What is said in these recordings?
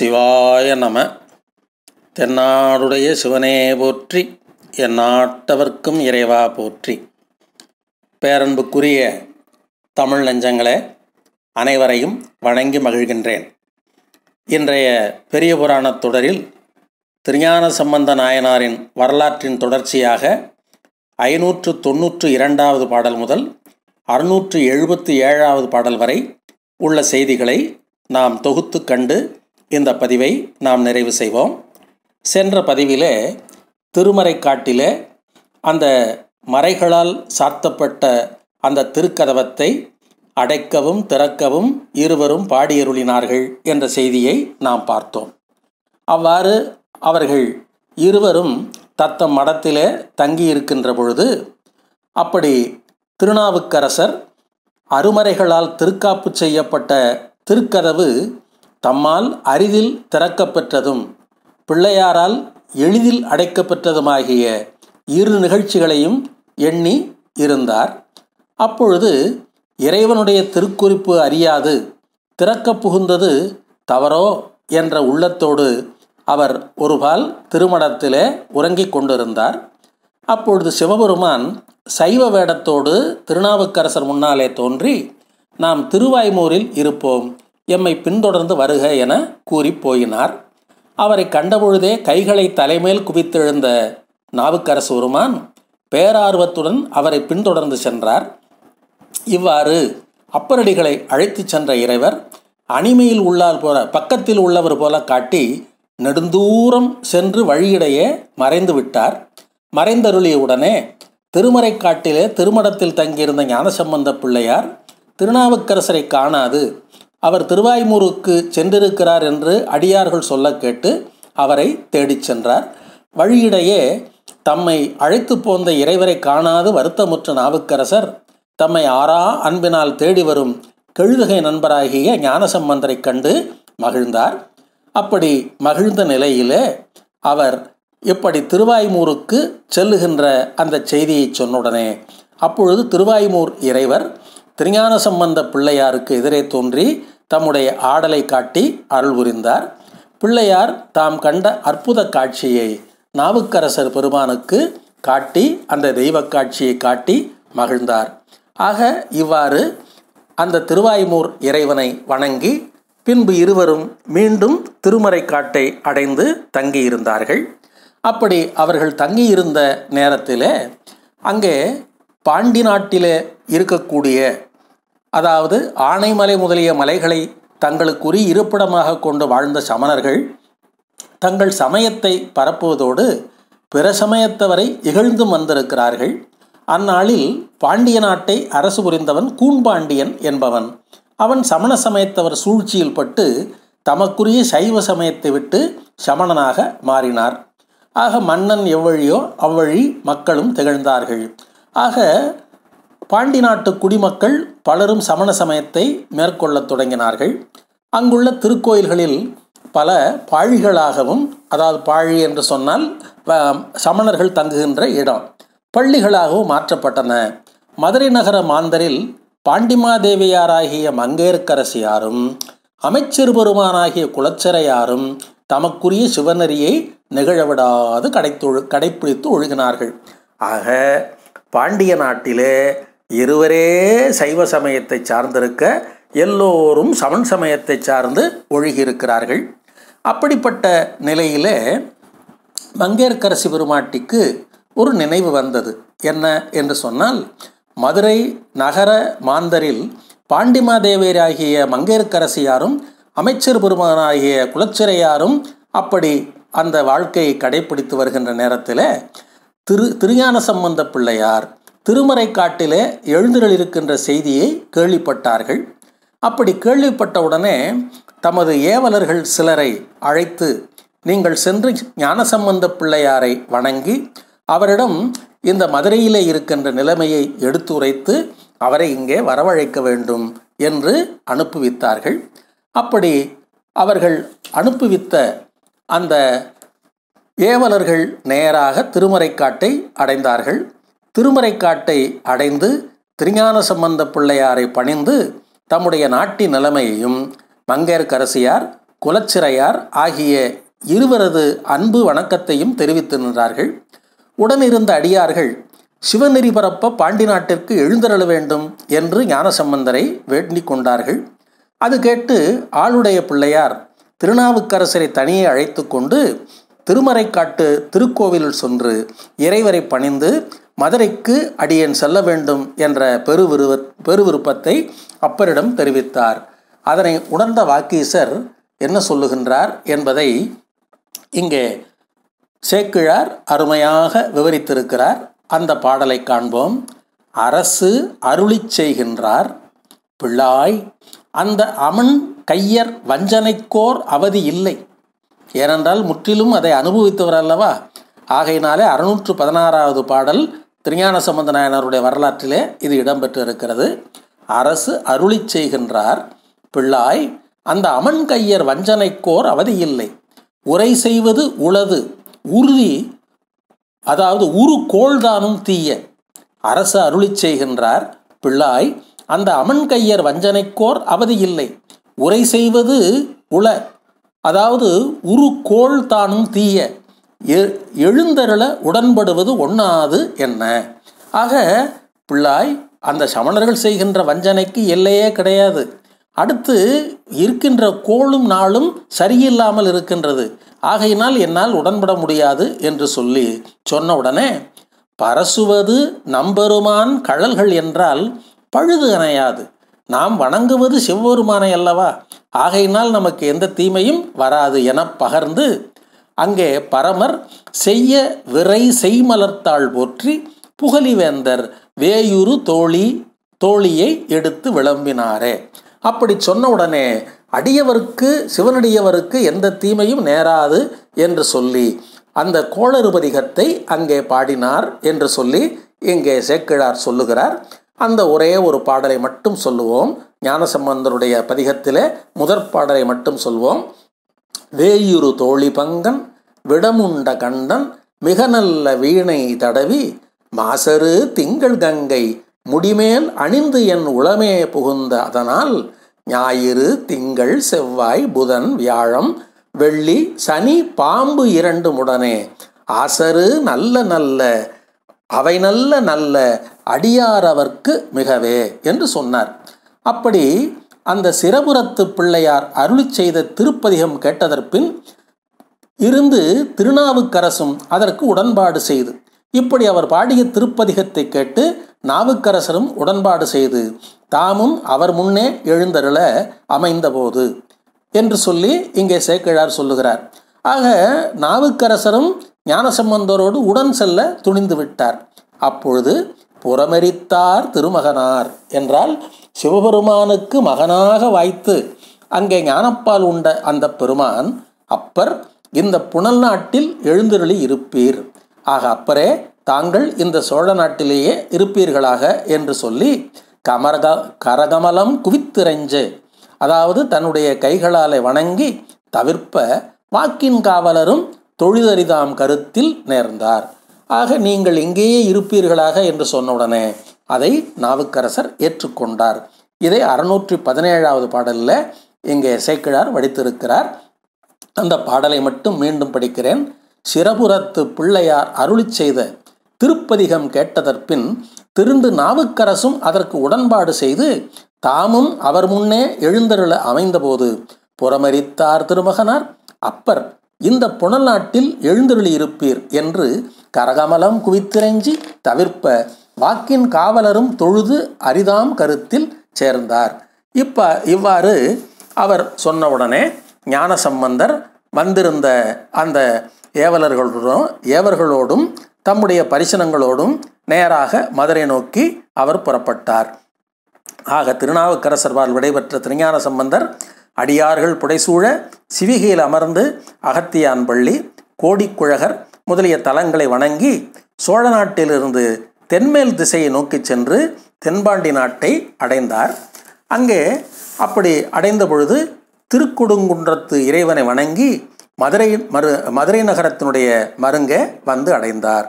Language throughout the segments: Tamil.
சிவாய நம தென்னாடுடைய சிவனே போற்றி என் நாட்டவர்க்கும் இறைவா போற்றி பேரன்புக்குரிய தமிழ் நெஞ்சங்களே அனைவரையும் வணங்கி மகிழ்கின்றேன் இன்றைய பெரிய புராணத் தொடரில் திருஞான சம்பந்த நாயனாரின் வரலாற்றின் தொடர்ச்சியாக ஐநூற்று தொன்னூற்று இரண்டாவது பாடல் முதல் அறுநூற்று எழுபத்தி ஏழாவது பாடல் வரை உள்ள செய்திகளை நாம் தொகுத்து கண்டு இந்த பதிவை நாம் நிறைவு செய்வோம் சென்ற பதிவிலே திருமறை காட்டிலே அந்த மறைகளால் சாத்தப்பட்ட அந்த திருக்கதவத்தை அடைக்கவும் திறக்கவும் இருவரும் பாடியருளினார்கள் என்ற செய்தியை நாம் பார்த்தோம் அவ்வாறு அவர்கள் இருவரும் தத்தம் மடத்திலே தங்கியிருக்கின்ற பொழுது அப்படி திருநாவுக்கரசர் அருமறைகளால் திருக்காப்பு செய்யப்பட்ட திருக்கதவு தம்மால் அரிதில் திறக்கப்பெற்றதும் பிள்ளையாரால் எளிதில் அடைக்கப்பெற்றதுமாகிய இரு நிகழ்ச்சிகளையும் எண்ணி இருந்தார் அப்பொழுது இறைவனுடைய திருக்குறிப்பு அறியாது திறக்கப் புகுந்தது தவறோ என்ற உள்ளத்தோடு அவர் ஒருபால் திருமணத்திலே உறங்கிக் கொண்டிருந்தார் அப்பொழுது சிவபெருமான் சைவ வேடத்தோடு திருநாவுக்கரசர் முன்னாலே தோன்றி நாம் திருவாய்மூரில் இருப்போம் எம்மை பின்தொடர்ந்து வருக என கூறி போயினார் அவரை கண்டபொழுதே கைகளை தலைமேல் குவித்தெழுந்த நாவுக்கரசு ஒருமான் பேரார்வத்துடன் அவரை பின்தொடர்ந்து சென்றார் இவ்வாறு அப்பரடிகளை அழைத்துச் சென்ற இறைவர் அணிமையில் உள்ளார் போல பக்கத்தில் உள்ளவர் போல காட்டி நெடுந்தூரம் சென்று வழியிடையே மறைந்து விட்டார் மறைந்தருளிய உடனே காட்டிலே திருமடத்தில் தங்கியிருந்த ஞானசம்பந்த பிள்ளையார் திருநாவுக்கரசரை காணாது அவர் திருவாய்மூருக்கு சென்றிருக்கிறார் என்று அடியார்கள் சொல்ல கேட்டு அவரை தேடிச் சென்றார் வழியிடையே தம்மை அழைத்து போந்த இறைவரை காணாது வருத்தமுற்ற நாவுக்கரசர் தம்மை ஆறா அன்பினால் தேடி வரும் கெழுதுகை நண்பராகிய ஞானசம்பந்தரை கண்டு மகிழ்ந்தார் அப்படி மகிழ்ந்த நிலையிலே அவர் இப்படி திருவாய்மூருக்கு செல்லுகின்ற அந்த செய்தியை சொன்னுடனே அப்பொழுது திருவாய்மூர் இறைவர் திருஞான சம்பந்த பிள்ளையாருக்கு எதிரே தோன்றி தம்முடைய ஆடலை காட்டி அருள் புரிந்தார் பிள்ளையார் தாம் கண்ட அற்புத காட்சியை நாவுக்கரசர் பெருமானுக்கு காட்டி அந்த தெய்வ காட்சியை காட்டி மகிழ்ந்தார் ஆக இவ்வாறு அந்த திருவாய்மூர் இறைவனை வணங்கி பின்பு இருவரும் மீண்டும் திருமறை காட்டை அடைந்து தங்கியிருந்தார்கள் அப்படி அவர்கள் தங்கியிருந்த நேரத்தில் அங்கே பாண்டி நாட்டிலே இருக்கக்கூடிய அதாவது ஆனைமலை முதலிய மலைகளை தங்களுக்குரிய இருப்பிடமாக கொண்டு வாழ்ந்த சமணர்கள் தங்கள் சமயத்தை பரப்புவதோடு பிற சமயத்தவரை இகழ்ந்தும் வந்திருக்கிறார்கள் அந்நாளில் பாண்டிய நாட்டை அரசு புரிந்தவன் கூண்பாண்டியன் என்பவன் அவன் சமண சமயத்தவர் சூழ்ச்சியில் பட்டு தமக்குரிய சைவ சமயத்தை விட்டு சமணனாக மாறினார் ஆக மன்னன் எவ்வழியோ அவ்வழி மக்களும் திகழ்ந்தார்கள் ஆக பாண்டி நாட்டு குடிமக்கள் பலரும் சமண சமயத்தை மேற்கொள்ளத் தொடங்கினார்கள் அங்குள்ள திருக்கோயில்களில் பல பாழிகளாகவும் அதாவது பாழி என்று சொன்னால் சமணர்கள் தங்குகின்ற இடம் பள்ளிகளாகவும் மாற்றப்பட்டன மதுரை நகர மாந்தரில் பாண்டிமாதேவியாராகிய மங்கையர்க்கரசியாரும் அமைச்சர் பெருமானாகிய குலச்சரையாரும் தமக்குரிய சிவநெறியை நிகழவிடாது கடைத்து கடைப்பிடித்து ஒழுகினார்கள் ஆக பாண்டிய நாட்டிலே இருவரே சைவ சமயத்தை சார்ந்திருக்க எல்லோரும் சமன் சமயத்தை சார்ந்து ஒழுகியிருக்கிறார்கள் அப்படிப்பட்ட நிலையில் மங்கேற்கரசி பெருமாட்டிக்கு ஒரு நினைவு வந்தது என்ன என்று சொன்னால் மதுரை நகர மாந்தரில் பாண்டிமாதேவியராகிய மங்கேற்கரசியாரும் அமைச்சர் பெருமானாகிய குலச்சிறையாரும் அப்படி அந்த வாழ்க்கையை கடைபிடித்து வருகின்ற நேரத்தில் திரு திருஞான சம்பந்த பிள்ளையார் காட்டிலே எழுந்துகள் இருக்கின்ற செய்தியை கேள்விப்பட்டார்கள் அப்படி கேள்விப்பட்ட உடனே தமது ஏவலர்கள் சிலரை அழைத்து நீங்கள் சென்று ஞானசம்பந்த பிள்ளையாரை வணங்கி அவரிடம் இந்த மதுரையிலே இருக்கின்ற நிலைமையை எடுத்துரைத்து அவரை இங்கே வரவழைக்க வேண்டும் என்று அனுப்புவித்தார்கள் அப்படி அவர்கள் அனுப்புவித்த அந்த ஏவலர்கள் நேராக திருமறைக்காட்டை அடைந்தார்கள் திருமறைக்காட்டை அடைந்து திருஞான சம்பந்த பிள்ளையாரை பணிந்து தம்முடைய நாட்டின் நிலைமையையும் மங்கையர்க்கரசியார் குலச்சிறையார் ஆகிய இருவரது அன்பு வணக்கத்தையும் தெரிவித்து நின்றார்கள் உடனிருந்த அடியார்கள் சிவநெறி பரப்ப பாண்டி நாட்டிற்கு எழுந்தருள வேண்டும் என்று ஞானசம்பந்தரை வேண்டிக் கொண்டார்கள் அது கேட்டு ஆளுடைய பிள்ளையார் திருநாவுக்கரசரை தனியே அழைத்து கொண்டு திருமறைக்காட்டு திருக்கோவிலில் சென்று இறைவரை பணிந்து மதுரைக்கு அடியேன் செல்ல வேண்டும் என்ற பெருவிருவ பெருவிருப்பத்தை அப்பரிடம் தெரிவித்தார் அதனை உணர்ந்த வாக்கீசர் என்ன சொல்லுகின்றார் என்பதை இங்கே சேக்கிழார் அருமையாக விவரித்திருக்கிறார் அந்த பாடலை காண்போம் அரசு அருளி செய்கின்றார் பிள்ளாய் அந்த அமன் கையர் வஞ்சனைக்கோர் அவதி இல்லை ஏனென்றால் முற்றிலும் அதை அனுபவித்தவர் அல்லவா ஆகையினாலே அறுநூற்று பதினாறாவது பாடல் திருஞான சம்பந்த நாயனருடைய வரலாற்றிலே இது இடம்பெற்றிருக்கிறது அரசு அருளி செய்கின்றார் பிள்ளாய் அந்த அமன் கையர் வஞ்சனைக்கோர் அவதி இல்லை உரை செய்வது உளது உறுதி அதாவது உரு கோள்தானும் தீய அரசு அருளி செய்கின்றார் பிள்ளாய் அந்த அமன் கையர் வஞ்சனைக்கோர் அவதி இல்லை உரை செய்வது உள அதாவது உரு கோள் தானும் தீய எழுந்தருள உடன்படுவது ஒண்ணாது என்ன ஆக பிள்ளாய் அந்த சமணர்கள் செய்கின்ற வஞ்சனைக்கு எல்லையே கிடையாது அடுத்து இருக்கின்ற கோளும் நாளும் சரியில்லாமல் இருக்கின்றது ஆகையினால் என்னால் உடன்பட முடியாது என்று சொல்லி சொன்ன உடனே பரசுவது நம்பெருமான் கழல்கள் என்றால் பழுது அணையாது நாம் வணங்குவது சிவபெருமானை அல்லவா ஆகையினால் நமக்கு எந்த தீமையும் வராது என பகர்ந்து அங்கே பரமர் செய்ய விரை செய்மலர்த்தாள் போற்றி புகழிவேந்தர் வேயுரு தோழி தோழியை எடுத்து விளம்பினாரே அப்படி சொன்ன உடனே அடியவருக்கு சிவனடியவருக்கு எந்த தீமையும் நேராது என்று சொல்லி அந்த கோளறுபதிகத்தை அங்கே பாடினார் என்று சொல்லி இங்கே சேக்கிழார் சொல்லுகிறார் அந்த ஒரே ஒரு பாடலை மட்டும் சொல்லுவோம் ஞானசம்பந்தருடைய பதிகத்திலே முதற் பாடலை மட்டும் சொல்வோம் வேயுறு தோழி பங்கன் விடமுண்ட கண்டன் மிக நல்ல வீணை தடவி மாசரு திங்கள் கங்கை முடிமேல் அணிந்து என் உளமே புகுந்த அதனால் ஞாயிறு திங்கள் செவ்வாய் புதன் வியாழம் வெள்ளி சனி பாம்பு இரண்டு முடனே ஆசரு நல்ல நல்ல அவை நல்ல நல்ல அடியாரவர்க்கு மிகவே என்று சொன்னார் அப்படி அந்த சிரபுரத்து பிள்ளையார் அருளி செய்த திருப்பதிகம் கேட்டதற்பின் இருந்து திருநாவுக்கரசும் அதற்கு உடன்பாடு செய்து இப்படி அவர் பாடிய திருப்பதிகத்தை கேட்டு நாவுக்கரசரும் உடன்பாடு செய்து தாமும் அவர் முன்னே எழுந்தருள அமைந்தபோது என்று சொல்லி இங்கே சேக்கிழார் சொல்லுகிறார் ஆக நாவுக்கரசரும் ஞானசம்பந்தரோடு உடன் செல்ல துணிந்து விட்டார் அப்பொழுது புறமெரித்தார் திருமகனார் என்றால் சிவபெருமானுக்கு மகனாக வாய்த்து அங்கே ஞானப்பால் உண்ட அந்த பெருமான் அப்பர் இந்த புனல் நாட்டில் எழுந்தருளி இருப்பீர் ஆக அப்பரே தாங்கள் இந்த சோழ நாட்டிலேயே இருப்பீர்களாக என்று சொல்லி கமரக கரகமலம் குவித்திரைஞ்சு அதாவது தன்னுடைய கைகளாலே வணங்கி தவிர்ப்ப வாக்கின் காவலரும் தொழிலறிதாம் கருத்தில் நேர்ந்தார் ஆக நீங்கள் இங்கேயே இருப்பீர்களாக என்று சொன்னவுடனே அதை நாவுக்கரசர் ஏற்றுக்கொண்டார் இதை அறுநூற்றி பதினேழாவது பாடலில் இங்கே சேக்கிழார் வடித்திருக்கிறார் அந்த பாடலை மட்டும் மீண்டும் படிக்கிறேன் சிறபுரத்து பிள்ளையார் அருளி செய்த திருப்பதிகம் கேட்டதற்பின் திருந்து நாவுக்கரசும் அதற்கு உடன்பாடு செய்து தாமும் அவர் முன்னே எழுந்தருள அமைந்தபோது புறமரித்தார் திருமகனார் அப்பர் இந்த புனல் நாட்டில் எழுந்தருளி இருப்பீர் என்று கரகமலம் குவித்திரஞ்சி தவிர்ப்ப வாக்கின் காவலரும் தொழுது அரிதாம் கருத்தில் சேர்ந்தார் இப்போ இவ்வாறு அவர் சொன்னவுடனே ஞானசம்பந்தர் வந்திருந்த அந்த ஏவலர்களுடன் ஏவர்களோடும் தம்முடைய பரிசனங்களோடும் நேராக மதுரை நோக்கி அவர் புறப்பட்டார் ஆக திருநாவுக்கரசர்வால் விடைபெற்ற திருஞான சம்பந்தர் அடியார்கள் புடைசூழ சிவிகையில் அமர்ந்து அகத்தியான் பள்ளி கோடிக்குழகர் முதலிய தலங்களை வணங்கி சோழ நாட்டிலிருந்து தென்மேல் திசையை நோக்கி சென்று தென்பாண்டி நாட்டை அடைந்தார் அங்கே அப்படி அடைந்த பொழுது திருக்குடுங்குன்றத்து இறைவனை வணங்கி மதுரை மறு மதுரை நகரத்தினுடைய மருங்க வந்து அடைந்தார்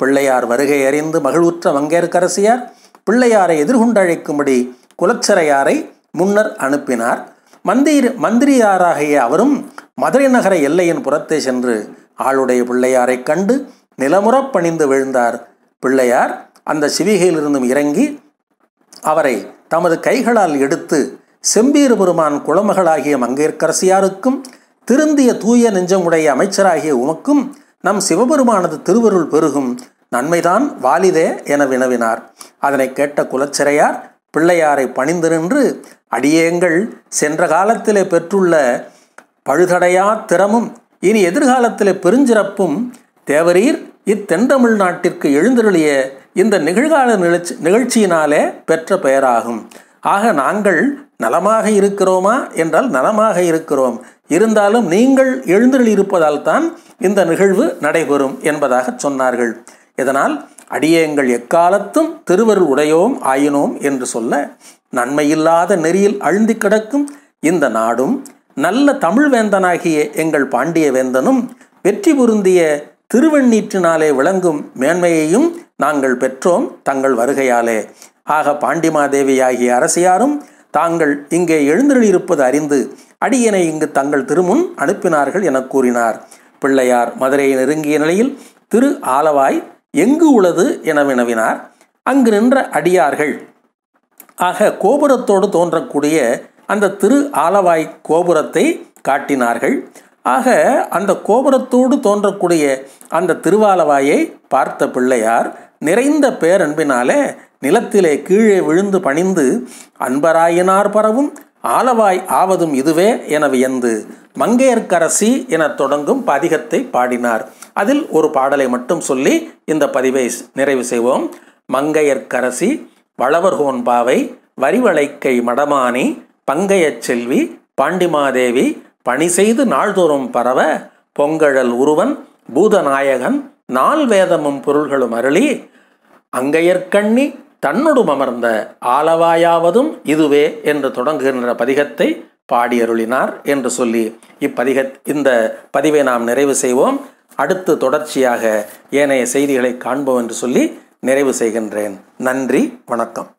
பிள்ளையார் வருகை அறிந்து மகிழ்வுற்ற மங்கையர்க்கரசியார் பிள்ளையாரை எதிர்கொண்டழைக்கும்படி குலச்சரையாரை முன்னர் அனுப்பினார் மந்திரி மந்திரியாராகிய அவரும் மதுரை நகர எல்லையின் புறத்தை சென்று ஆளுடைய பிள்ளையாரை கண்டு நிலமுறப் பணிந்து விழுந்தார் பிள்ளையார் அந்த சிவிகையிலிருந்தும் இறங்கி அவரை தமது கைகளால் எடுத்து செம்பீர் பெருமான் குளமகளாகிய மங்கையர்க்கரசியாருக்கும் திருந்திய தூய நெஞ்சமுடைய அமைச்சராகிய உமக்கும் நம் சிவபெருமானது திருவருள் பெருகும் நன்மைதான் வாலிதே என வினவினார் அதனை கேட்ட குலச்சிறையார் பிள்ளையாரை பணிந்து நின்று அடியேங்கள் சென்ற காலத்திலே பெற்றுள்ள பழுதடையா திறமும் இனி எதிர்காலத்திலே பெருஞ்சிறப்பும் தேவரீர் இத்தென்தமிழ் நாட்டிற்கு எழுந்தருளிய இந்த நிகழ்கால நிகழ்ச்சி நிகழ்ச்சியினாலே பெற்ற பெயராகும் ஆக நாங்கள் நலமாக இருக்கிறோமா என்றால் நலமாக இருக்கிறோம் இருந்தாலும் நீங்கள் எழுந்தருளி இருப்பதால் தான் இந்த நிகழ்வு நடைபெறும் என்பதாக சொன்னார்கள் இதனால் அடியேங்கள் எக்காலத்தும் திருவருள் உடையோம் ஆயினோம் என்று சொல்ல நன்மையில்லாத நெறியில் அழுந்தி கிடக்கும் இந்த நாடும் நல்ல தமிழ் வேந்தனாகிய எங்கள் பாண்டிய வேந்தனும் வெற்றி பொருந்திய திருவெண்ணீற்றினாலே விளங்கும் மேன்மையையும் நாங்கள் பெற்றோம் தங்கள் வருகையாலே ஆக பாண்டிமாதேவி ஆகிய அரசியாரும் தாங்கள் இங்கே எழுந்திருப்பது அறிந்து அடியனை இங்கு தங்கள் திருமுன் அனுப்பினார்கள் என கூறினார் பிள்ளையார் மதுரையை நெருங்கிய நிலையில் திரு ஆலவாய் எங்கு உள்ளது என வினவினார் அங்கு நின்ற அடியார்கள் ஆக கோபுரத்தோடு தோன்றக்கூடிய அந்த திரு ஆலவாய் கோபுரத்தை காட்டினார்கள் ஆக அந்த கோபுரத்தோடு தோன்றக்கூடிய அந்த திருவாலவாயை பார்த்த பிள்ளையார் நிறைந்த பேரன்பினாலே நிலத்திலே கீழே விழுந்து பணிந்து அன்பராயினார் பரவும் ஆலவாய் ஆவதும் இதுவே என வியந்து மங்கையர்க்கரசி என தொடங்கும் பதிகத்தை பாடினார் அதில் ஒரு பாடலை மட்டும் சொல்லி இந்த பதிவை நிறைவு செய்வோம் மங்கையர்க்கரசி வளவர் ஹோன்பாவை வரிவளைக்கை மடமானி பங்கையச் செல்வி பாண்டிமாதேவி பணி செய்து நாள்தோறும் பரவ பொங்கழல் உருவன் பூதநாயகன் நால் வேதமும் பொருள்களும் அருளி அங்கையர்கண்ணி தன்னொடும் அமர்ந்த ஆளவாயாவதும் இதுவே என்று தொடங்குகின்ற பதிகத்தை பாடியருளினார் என்று சொல்லி இப்பதிக இந்த பதிவை நாம் நிறைவு செய்வோம் அடுத்து தொடர்ச்சியாக ஏனைய செய்திகளை காண்போம் என்று சொல்லி நிறைவு செய்கின்றேன் நன்றி வணக்கம்